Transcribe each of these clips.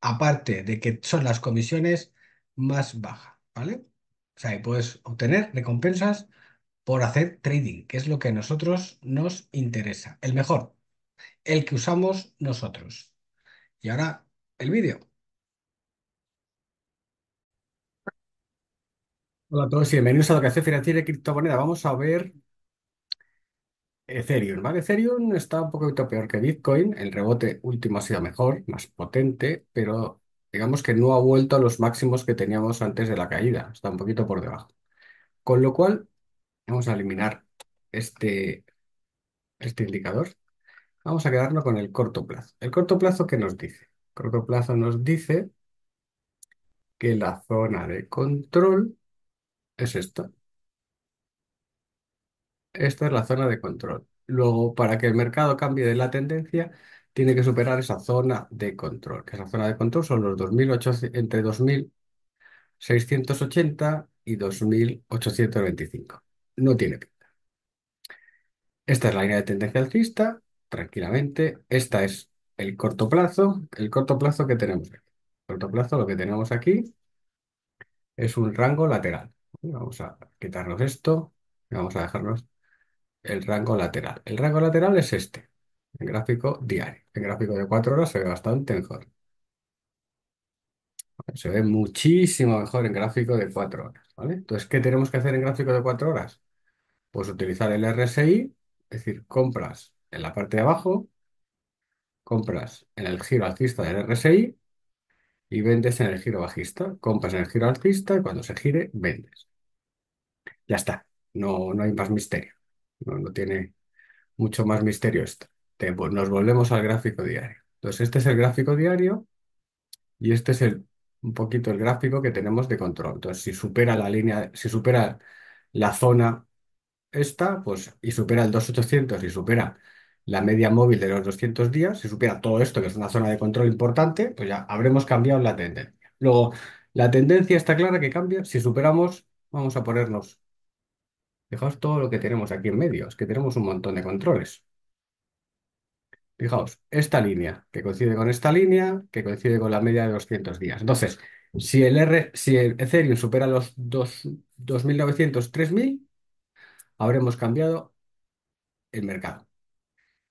aparte de que son las comisiones más bajas, ¿vale? O sea, y puedes obtener recompensas por hacer trading, que es lo que a nosotros nos interesa, el mejor, el que usamos nosotros. Y ahora el vídeo. Hola a todos y bienvenidos a Educación Financiera y Criptomoneda. Vamos a ver Ethereum, ¿vale? Ethereum está un poquito peor que Bitcoin. El rebote último ha sido mejor, más potente, pero digamos que no ha vuelto a los máximos que teníamos antes de la caída. Está un poquito por debajo. Con lo cual, vamos a eliminar este, este indicador. Vamos a quedarnos con el corto plazo. ¿El corto plazo qué nos dice? El corto plazo nos dice que la zona de control es esta. Esta es la zona de control. Luego, para que el mercado cambie de la tendencia, tiene que superar esa zona de control, que esa zona de control son los entre 2.680 y 2.825. No tiene pinta. Esta es la línea de tendencia alcista, tranquilamente. Esta es el corto plazo. El corto plazo que tenemos aquí. Corto plazo, lo que tenemos aquí es un rango lateral. Vamos a quitarnos esto. Vamos a dejarnos el rango lateral. El rango lateral es este, el gráfico diario. El gráfico de 4 horas se ve bastante mejor. Se ve muchísimo mejor en gráfico de 4 horas, Entonces, ¿qué tenemos que hacer en gráfico de 4 horas? Pues utilizar el RSI, es decir, compras en la parte de abajo, compras en el giro alcista del RSI y vendes en el giro bajista. Compras en el giro alcista y cuando se gire, vendes. Ya está, no, no hay más misterio. No, tiene mucho más misterio esto. pues nos volvemos al gráfico diario. Entonces, este es el gráfico diario y este es el, un poquito el gráfico que tenemos de control. Entonces, si supera la línea, si supera la zona esta, pues, y supera el 2800 y supera la media móvil de los 200 días, si supera todo esto, que es una zona de control importante, pues ya habremos cambiado la tendencia. Luego, la tendencia está clara que cambia si superamos, vamos a ponernos Fijaos todo lo que tenemos aquí en medio, es que tenemos un montón de controles. Fijaos, esta línea, que coincide con esta línea, que coincide con la media de 200 días. Entonces, si el, R, si el Ethereum supera los 2.900, 3.000, habremos cambiado el mercado.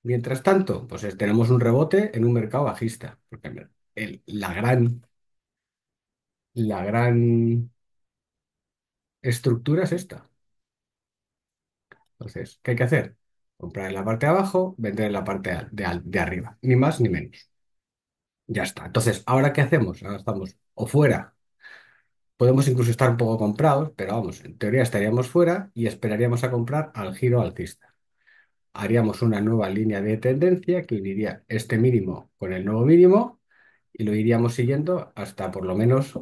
Mientras tanto, pues tenemos un rebote en un mercado bajista, porque la gran, la gran estructura es esta. Entonces, ¿qué hay que hacer? Comprar en la parte de abajo, vender en la parte de, de arriba, ni más ni menos. Ya está. Entonces, ¿ahora qué hacemos? Ahora estamos o fuera. Podemos incluso estar un poco comprados, pero vamos, en teoría estaríamos fuera y esperaríamos a comprar al giro alcista. Haríamos una nueva línea de tendencia que uniría este mínimo con el nuevo mínimo y lo iríamos siguiendo hasta por lo menos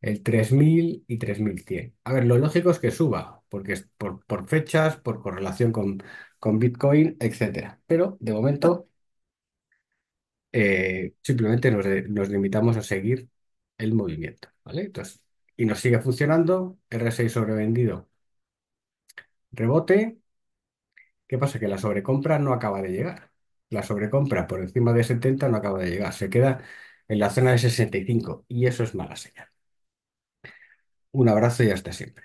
el 3000 y 3100. A ver, lo lógico es que suba, porque es por, fechas, por correlación con, Bitcoin, etc. Pero de momento, eh, simplemente eh, nos, limitamos a seguir el movimiento, ¿vale? Entonces, y nos sigue funcionando, R6 sobrevendido, rebote. ¿Qué pasa? Que la sobrecompra no acaba de llegar. La sobrecompra por encima de 70 no acaba de llegar, se queda en la zona de 65 y eso es mala señal. Un abrazo y hasta siempre.